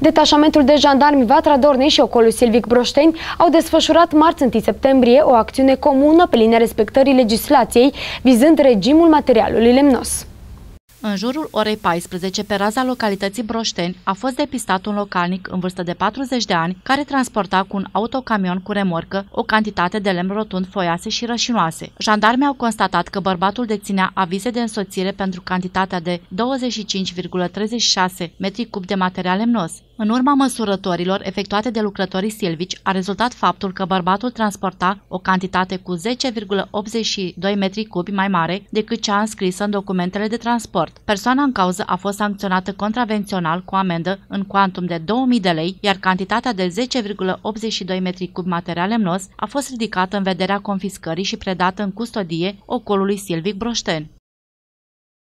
Detașamentul de jandarmi Vatra Dornei și Ocolul Silvic Broșteni au desfășurat marți 1 septembrie o acțiune comună pe linia respectării legislației, vizând regimul materialului lemnos. În jurul orei 14, pe raza localității Broșteni, a fost depistat un localnic în vârstă de 40 de ani care transporta cu un autocamion cu remorcă o cantitate de lemn rotund foiase și rășinoase. Jandarmii au constatat că bărbatul deținea avize de însoțire pentru cantitatea de 25,36 metri cub de material lemnos. În urma măsurătorilor efectuate de lucrătorii silvici, a rezultat faptul că bărbatul transporta o cantitate cu 10,82 metri cubi mai mare decât cea înscrisă în documentele de transport. Persoana în cauză a fost sancționată contravențional cu amendă în cuantum de 2000 de lei, iar cantitatea de 10,82 metri cubi material lemnos a fost ridicată în vederea confiscării și predată în custodie ocolului Silvic Broșteni.